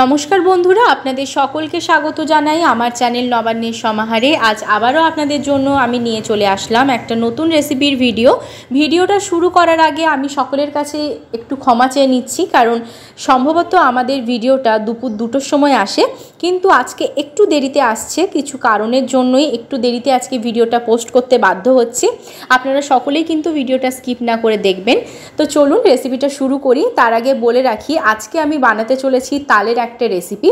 নমস্কার বন্ধুরা আপনাদের সকলকে স্বাগত জানাই আমার চ্যানেল নবান্নের সমাহারে আজ আবারও আপনাদের জন্য আমি নিয়ে চলে আসলাম একটা নতুন রেসিপির ভিডিও ভিডিওটা শুরু করার আগে আমি সকলের কাছে একটু ক্ষমা চেয়ে নিচ্ছি কারণ সম্ভবত আমাদের ভিডিওটা দুপুর দুটোর সময় আসে কিন্তু আজকে একটু দেরিতে আসছে কিছু কারণের জন্যই একটু দেরিতে আজকে ভিডিওটা পোস্ট করতে বাধ্য হচ্ছে আপনারা সকলেই কিন্তু ভিডিওটা স্কিপ না করে দেখবেন তো চলুন রেসিপিটা শুরু করি তার আগে বলে রাখি আজকে আমি বানাতে চলেছি তালের একটা রেসিপি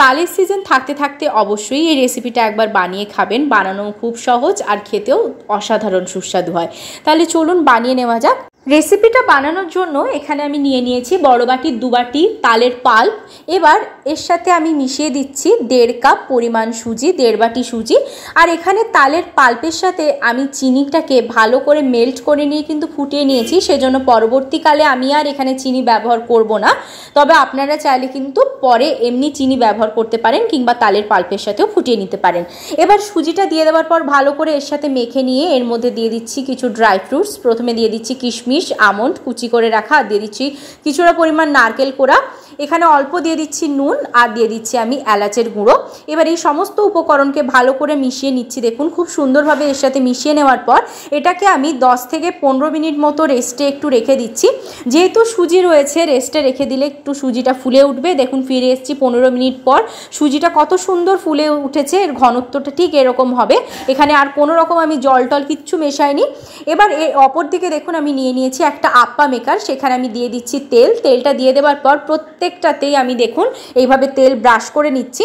তালের সিজন থাকতে থাকতে অবশ্যই এই রেসিপিটা একবার বানিয়ে খাবেন বানানো খুব সহজ আর খেতেও অসাধারণ সুস্বাদু হয় তাহলে চলুন বানিয়ে নেওয়া যাক রেসিপিটা বানানোর জন্য এখানে আমি নিয়ে নিয়েছি বড় বাটির দুবাটি তালের পাল্প এবার এর সাথে আমি মিশিয়ে দিচ্ছি দেড় কাপ পরিমাণ সুজি দেড় বাটি সুজি আর এখানে তালের পাল্পের সাথে আমি চিনিটাকে ভালো করে মেল্ট করে নিয়ে কিন্তু ফুটিয়ে নিয়েছি সেজন্য পরবর্তীকালে আমি আর এখানে চিনি ব্যবহার করব না তবে আপনারা চাইলে কিন্তু পরে এমনি চিনি ব্যবহার করতে পারেন কিংবা তালের পাল্পের সাথেও ফুটিয়ে নিতে পারেন এবার সুজিটা দিয়ে দেওয়ার পর ভালো করে এর সাথে মেখে নিয়ে এর মধ্যে দিয়ে দিচ্ছি কিছু ড্রাই ফ্রুটস প্রথমে দিয়ে দিচ্ছি কিশমিশ কিশমিশ আমন্ড কুচি করে রাখা দিয়ে দিচ্ছি কিছুটা পরিমাণ নারকেল কোড়া এখানে অল্প দিয়ে দিচ্ছি নুন আর দিয়ে দিচ্ছি আমি এলাচের গুঁড়ো এবার এই সমস্ত উপকরণকে ভালো করে মিশিয়ে নিচ্ছি দেখুন খুব সুন্দরভাবে এর সাথে মিশিয়ে নেওয়ার পর এটাকে আমি 10 থেকে পনেরো মিনিট মতো রেস্টে একটু রেখে দিচ্ছি যেহেতু সুজি রয়েছে রেস্টে রেখে দিলে একটু সুজিটা ফুলে উঠবে দেখুন ফিরে এসছি পনেরো মিনিট পর সুজিটা কত সুন্দর ফুলে উঠেছে এর ঘনত্বটা ঠিক এরকম হবে এখানে আর কোনো রকম আমি জল টল কিচ্ছু মেশাইনি এবার এ অপর দিকে দেখুন আমি নিয়ে নিয়েছি একটা আপ্পা মেকার সেখানে আমি দিয়ে দিচ্ছি তেল তেলটা দিয়ে দেওয়ার পর প্রত্যেক প্রত্যেকটাতেই আমি দেখুন এইভাবে তেল ব্রাশ করে নিচ্ছি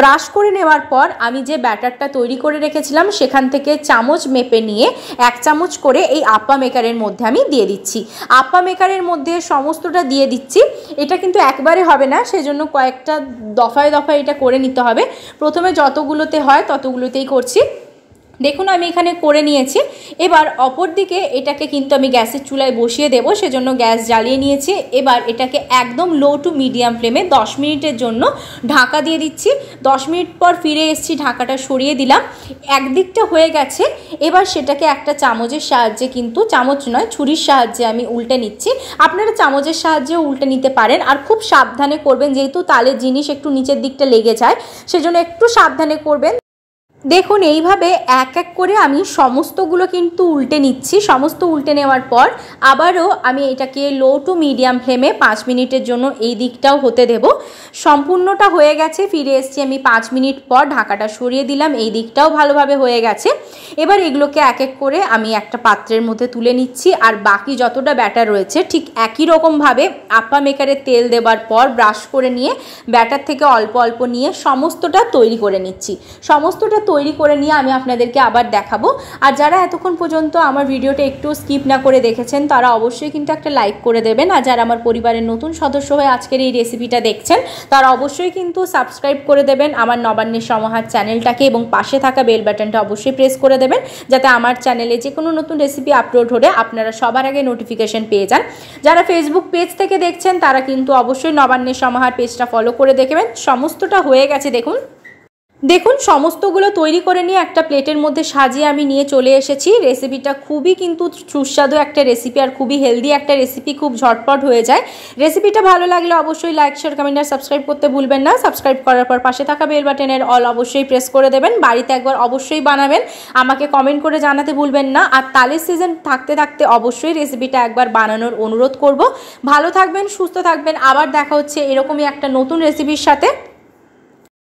ব্রাশ করে নেওয়ার পর আমি যে ব্যাটারটা তৈরি করে রেখেছিলাম সেখান থেকে চামচ মেপে নিয়ে এক চামচ করে এই আপা মেকারের মধ্যে আমি দিয়ে দিচ্ছি আপা মেকারের মধ্যে সমস্তটা দিয়ে দিচ্ছি এটা কিন্তু একবারে হবে না সেজন্য কয়েকটা দফায় দফায় এটা করে নিতে হবে প্রথমে যতগুলোতে হয় ততগুলোতেই করছি দেখুন আমি এখানে করে নিয়েছি এবার অপর দিকে এটাকে কিন্তু আমি গ্যাসের চুলায় বসিয়ে দেব সেজন্য গ্যাস জ্বালিয়ে নিয়েছি এবার এটাকে একদম লো টু মিডিয়াম ফ্লেমে 10 মিনিটের জন্য ঢাকা দিয়ে দিচ্ছি 10 মিনিট পর ফিরে এসছি ঢাকাটা সরিয়ে দিলাম একদিকটা হয়ে গেছে এবার সেটাকে একটা চামচের সাহায্যে কিন্তু চামচ নয় ছুরির সাহায্যে আমি উল্টে নিচ্ছি আপনারা চামচের সাহায্যেও উল্টে নিতে পারেন আর খুব সাবধানে করবেন যেহেতু তালের জিনিস একটু নিচের দিকটা লেগে যায় সেজন্য একটু সাবধানে করবেন দেখুন এইভাবে এক এক করে আমি সমস্তগুলো কিন্তু উল্টে নিচ্ছি সমস্ত উল্টে নেওয়ার পর আবারও আমি এটাকে লো টু মিডিয়াম ফ্লেমে পাঁচ মিনিটের জন্য এই দিকটাও হতে দেব সম্পূর্ণটা হয়ে গেছে ফিরে এসছি আমি পাঁচ মিনিট পর ঢাকাটা সরিয়ে দিলাম এই দিকটাও ভালোভাবে হয়ে গেছে এবার এগুলোকে এক এক করে আমি একটা পাত্রের মধ্যে তুলে নিচ্ছি আর বাকি যতটা ব্যাটার রয়েছে ঠিক একই রকমভাবে আপা মেকারে তেল দেবার পর ব্রাশ করে নিয়ে ব্যাটার থেকে অল্প অল্প নিয়ে সমস্তটা তৈরি করে নিচ্ছি সমস্তটা তৈরি করে নিয়ে আমি আপনাদেরকে আবার দেখাবো আর যারা এতক্ষণ পর্যন্ত আমার ভিডিওটা একটু স্কিপ না করে দেখেছেন তারা অবশ্যই কিন্তু একটা লাইক করে দেবেন আর যারা আমার পরিবারের নতুন সদস্য হয়ে আজকের এই রেসিপিটা দেখছেন তারা অবশ্যই কিন্তু সাবস্ক্রাইব করে দেবেন আমার নবান্নের সমাহার চ্যানেলটাকে এবং পাশে থাকা বেল বাটনটা অবশ্যই প্রেস করে দেবেন যাতে আমার চ্যানেলে যে কোনো নতুন রেসিপি আপলোড হলে আপনারা সবার আগে নোটিফিকেশন পেয়ে যান যারা ফেসবুক পেজ থেকে দেখছেন তারা কিন্তু অবশ্যই নবান্নের সমাহার পেজটা ফলো করে দেখবেন সমস্তটা হয়ে গেছে দেখুন দেখুন সমস্তগুলো তৈরি করে নিয়ে একটা প্লেটের মধ্যে সাজিয়ে আমি নিয়ে চলে এসেছি রেসিপিটা খুবই কিন্তু সুস্বাদু একটা রেসিপি আর খুবই হেলদি একটা রেসিপি খুব ঝটপট হয়ে যায় রেসিপিটা ভালো লাগলে অবশ্যই লাইক শেয়ার কমেন্ট আর সাবস্ক্রাইব করতে ভুলবেন না সাবস্ক্রাইব করার পর পাশে থাকা বেল বাটনের অল অবশ্যই প্রেস করে দেবেন বাড়িতে একবার অবশ্যই বানাবেন আমাকে কমেন্ট করে জানাতে ভুলবেন না আর তালের সিজন থাকতে থাকতে অবশ্যই রেসিপিটা একবার বানানোর অনুরোধ করব ভালো থাকবেন সুস্থ থাকবেন আবার দেখা হচ্ছে এরকমই একটা নতুন রেসিপির সাথে